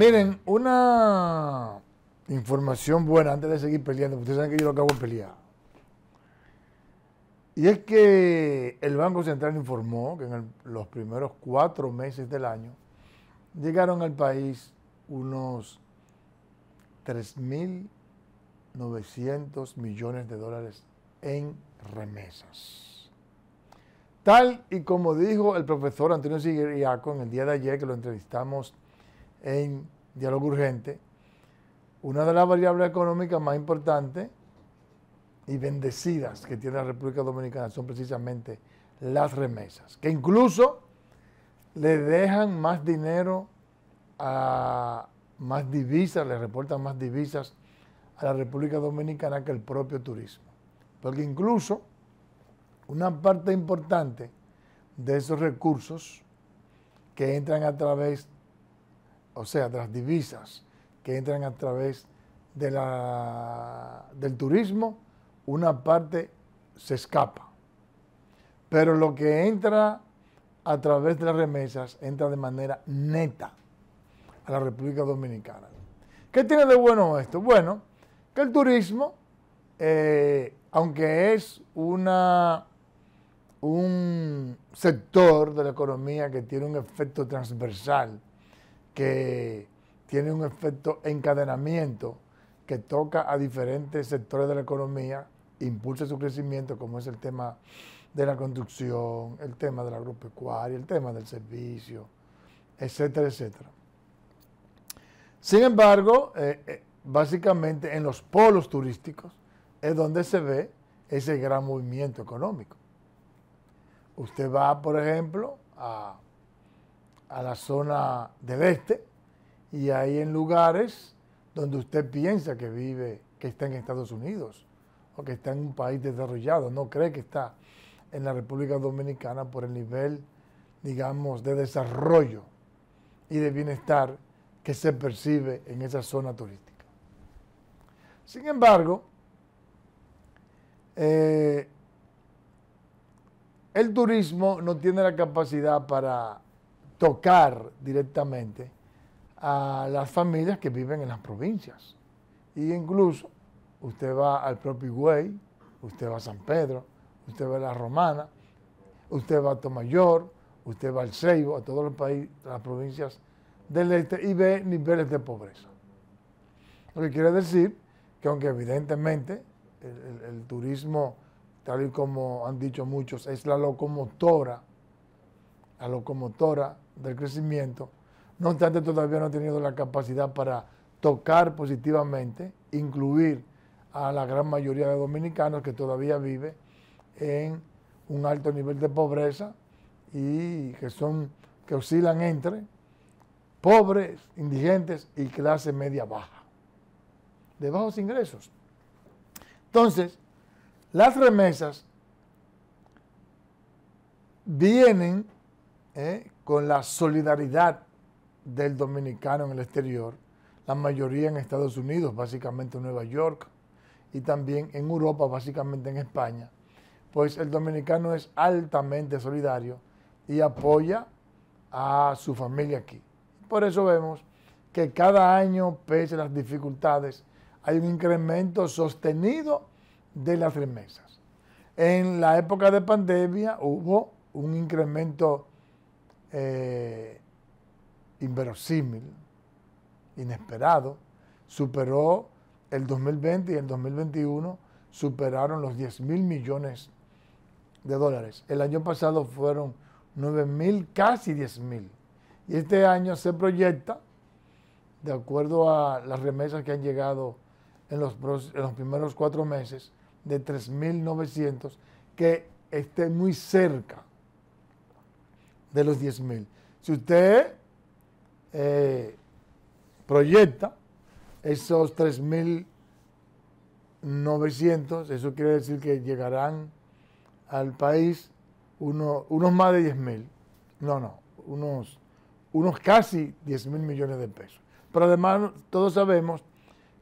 Miren, una información buena antes de seguir peleando, porque ustedes saben que yo lo acabo de pelear. Y es que el Banco Central informó que en los primeros cuatro meses del año llegaron al país unos 3.900 millones de dólares en remesas. Tal y como dijo el profesor Antonio Sigiriaco en el día de ayer que lo entrevistamos en diálogo urgente, una de las variables económicas más importantes y bendecidas que tiene la República Dominicana son precisamente las remesas, que incluso le dejan más dinero a más divisas, le reportan más divisas a la República Dominicana que el propio turismo. Porque incluso una parte importante de esos recursos que entran a través de o sea, de las divisas que entran a través del turismo, una parte se escapa. Pero lo que entra a través de las remesas entra de manera neta a la República Dominicana. ¿Qué tiene de bueno esto? Bueno, que el turismo, eh, aunque es una, un sector de la economía que tiene un efecto transversal que tiene un efecto encadenamiento que toca a diferentes sectores de la economía, impulsa su crecimiento, como es el tema de la construcción, el tema de la agropecuaria, el tema del servicio, etcétera, etcétera. Sin embargo, eh, eh, básicamente en los polos turísticos es donde se ve ese gran movimiento económico. Usted va, por ejemplo, a a la zona del este y ahí en lugares donde usted piensa que vive, que está en Estados Unidos o que está en un país desarrollado, no cree que está en la República Dominicana por el nivel, digamos, de desarrollo y de bienestar que se percibe en esa zona turística. Sin embargo, eh, el turismo no tiene la capacidad para tocar directamente a las familias que viven en las provincias. Y incluso usted va al propio Higüey, usted va a San Pedro, usted va a La Romana, usted va a Tomayor, usted va al Seibo, a todo el país, a las provincias del este y ve niveles de pobreza. Lo que quiere decir que aunque evidentemente el turismo, tal y como han dicho muchos, es la locomotora, la locomotora del crecimiento, no obstante todavía no ha tenido la capacidad para tocar positivamente, incluir a la gran mayoría de dominicanos que todavía vive en un alto nivel de pobreza y que son que oscilan entre pobres, indigentes y clase media baja, de bajos ingresos. Entonces, las remesas vienen eh, con la solidaridad del dominicano en el exterior, la mayoría en Estados Unidos, básicamente en Nueva York, y también en Europa, básicamente en España, pues el dominicano es altamente solidario y apoya a su familia aquí. Por eso vemos que cada año, pese a las dificultades, hay un incremento sostenido de las remesas. En la época de pandemia hubo un incremento eh, inverosímil, inesperado, superó el 2020 y el 2021 superaron los 10 mil millones de dólares. El año pasado fueron 9 mil, casi 10 mil. Y este año se proyecta, de acuerdo a las remesas que han llegado en los, en los primeros cuatro meses, de 3.900, que esté muy cerca de los 10.000. mil. Si usted eh, proyecta esos 3.900, eso quiere decir que llegarán al país unos más de 10.000, no, no, unos, unos casi 10 mil millones de pesos. Pero además todos sabemos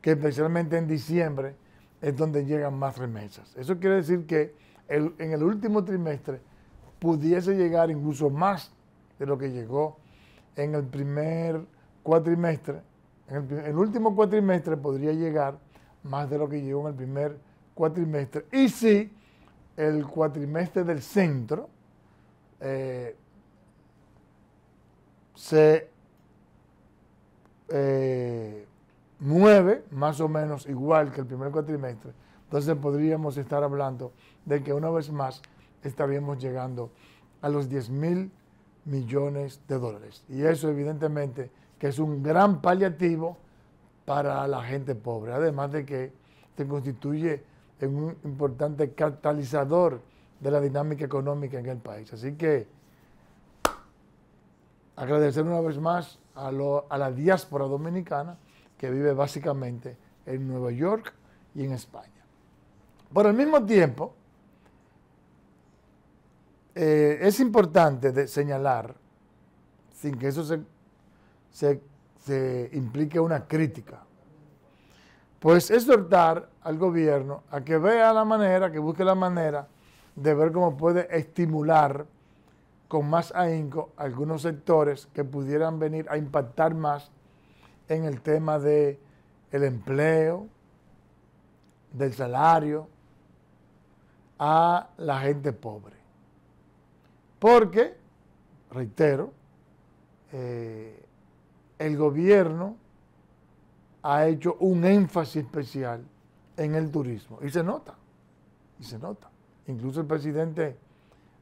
que especialmente en diciembre es donde llegan más remesas. Eso quiere decir que en el último trimestre pudiese llegar incluso más de lo que llegó en el primer cuatrimestre. En el, último cuatrimestre podría llegar más de lo que llegó en el primer cuatrimestre. Y si el cuatrimestre del centro eh, se eh, mueve más o menos igual que el primer cuatrimestre, entonces podríamos estar hablando de que una vez más estaríamos llegando a los 10 mil millones de dólares. Y eso evidentemente que es un gran paliativo para la gente pobre, además de que se constituye en un importante catalizador de la dinámica económica en el país. Así que agradecer una vez más a, a la diáspora dominicana que vive básicamente en Nueva York y en España. Por el mismo tiempo, eh, es importante señalar, sin que eso se, se implique una crítica, pues exhortar al gobierno a que vea la manera, que busque la manera de ver cómo puede estimular con más ahínco algunos sectores que pudieran venir a impactar más en el tema de el empleo, del salario a la gente pobre. Porque, reitero, eh, el gobierno ha hecho un énfasis especial en el turismo. Y se nota, y se nota. Incluso el presidente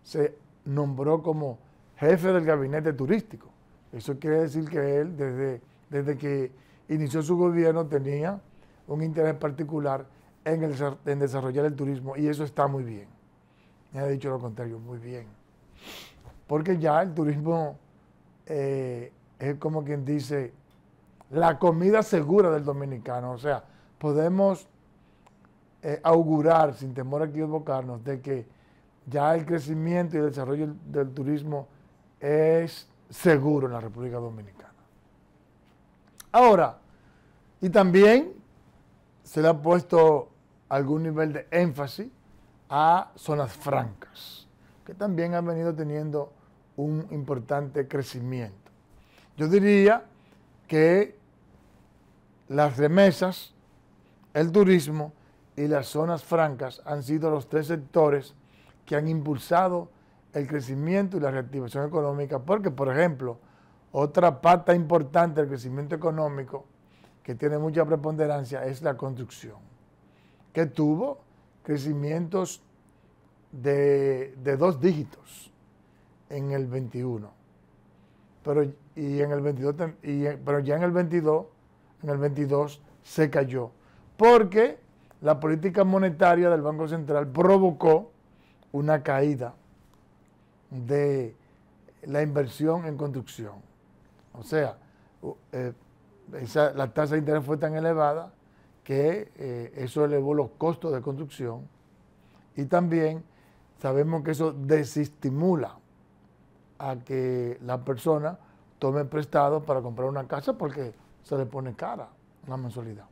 se nombró como jefe del gabinete turístico. Eso quiere decir que él, desde, desde que inició su gobierno, tenía un interés particular en, el, en desarrollar el turismo y eso está muy bien. Me ha dicho lo contrario, muy bien porque ya el turismo eh, es como quien dice la comida segura del dominicano. O sea, podemos eh, augurar, sin temor a equivocarnos, de que ya el crecimiento y el desarrollo del turismo es seguro en la República Dominicana. Ahora, y también se le ha puesto algún nivel de énfasis a zonas francas que también han venido teniendo un importante crecimiento. Yo diría que las remesas, el turismo y las zonas francas han sido los tres sectores que han impulsado el crecimiento y la reactivación económica, porque, por ejemplo, otra pata importante del crecimiento económico que tiene mucha preponderancia es la construcción, que tuvo crecimientos de, dos dígitos en el 21. Pero, y en el 22, y, pero ya en el 22, en el 22 se cayó. Porque la política monetaria del Banco Central provocó una caída de la inversión en construcción. O sea, eh, la tasa de interés fue tan elevada que eh, eso elevó los costos de construcción y también sabemos que eso desestimula a que la persona tome prestado para comprar una casa porque se le pone cara la mensualidad.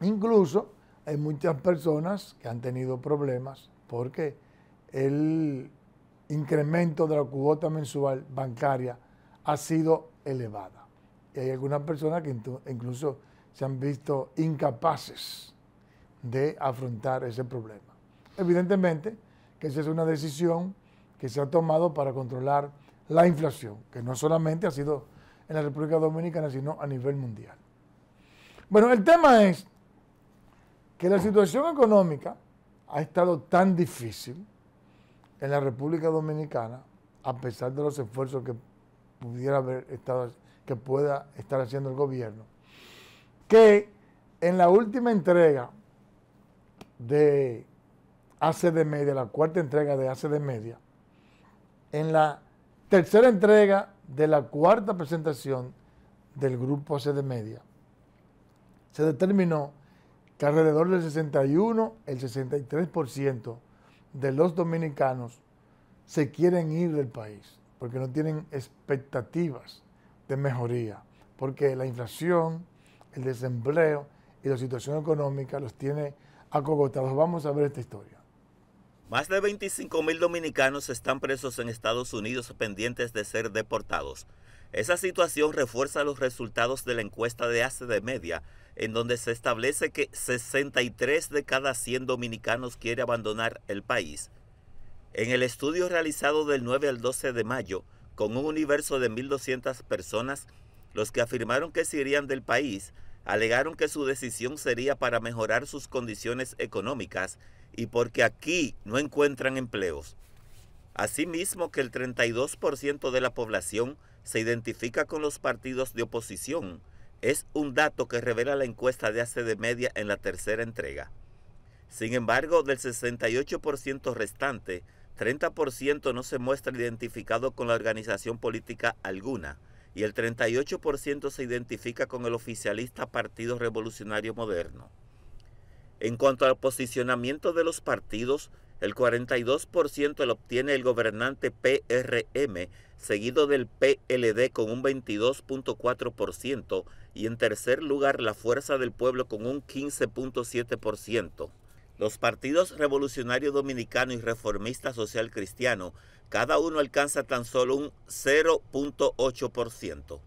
Incluso hay muchas personas que han tenido problemas porque el incremento de la cuota mensual bancaria ha sido elevada. Y hay algunas personas que incluso se han visto incapaces de afrontar ese problema evidentemente que esa es una decisión que se ha tomado para controlar la inflación, que no solamente ha sido en la República Dominicana, sino a nivel mundial. Bueno, el tema es que la situación económica ha estado tan difícil en la República Dominicana, a pesar de los esfuerzos que pudiera haber estado, que pueda estar haciendo el gobierno, que en la última entrega de de Media, la cuarta entrega de de Media, en la tercera entrega de la cuarta presentación del grupo ACD Media, se determinó que alrededor del 61, el 63% de los dominicanos se quieren ir del país porque no tienen expectativas de mejoría, porque la inflación, el desempleo y la situación económica los tiene acogotados. Vamos a ver esta historia. Más de 25 mil dominicanos están presos en Estados Unidos pendientes de ser deportados. Esa situación refuerza los resultados de la encuesta de hace de Media, en donde se establece que 63 de cada 100 dominicanos quiere abandonar el país. En el estudio realizado del 9 al 12 de mayo, con un universo de 1.200 personas, los que afirmaron que se irían del país alegaron que su decisión sería para mejorar sus condiciones económicas y porque aquí no encuentran empleos. Asimismo que el 32% de la población se identifica con los partidos de oposición. Es un dato que revela la encuesta de hace de Media en la tercera entrega. Sin embargo, del 68% restante, 30% no se muestra identificado con la organización política alguna y el 38% se identifica con el oficialista Partido Revolucionario Moderno. En cuanto al posicionamiento de los partidos, el 42% lo obtiene el gobernante PRM, seguido del PLD con un 22.4% y en tercer lugar la Fuerza del Pueblo con un 15.7%. Los partidos Revolucionario Dominicano y Reformista Social Cristiano cada uno alcanza tan solo un 0.8%.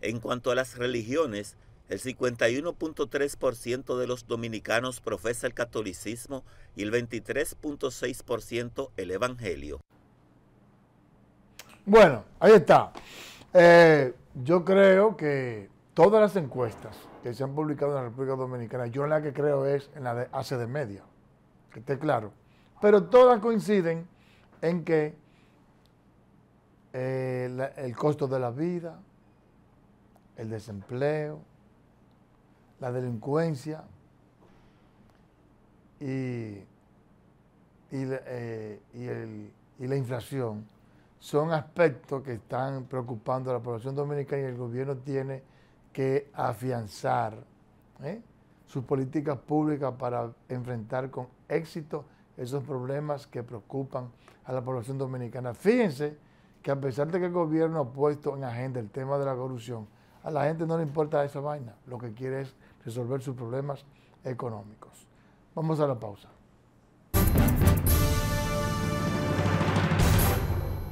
En cuanto a las religiones, el 51.3% de los dominicanos profesa el catolicismo y el 23.6% el evangelio. Bueno, ahí está. Eh, yo creo que todas las encuestas que se han publicado en la República Dominicana, yo en la que creo es en la de hace de media, que esté claro, pero todas coinciden en que el, costo de la vida, el desempleo, la delincuencia eh, y, la inflación son aspectos que están preocupando a la población dominicana y el gobierno tiene que afianzar ¿eh? sus políticas públicas para enfrentar con éxito esos problemas que preocupan a la población dominicana. Fíjense que a pesar de que el gobierno ha puesto en agenda el tema de la corrupción, a la gente no le importa esa vaina, lo que quiere es resolver sus problemas económicos. Vamos a la pausa.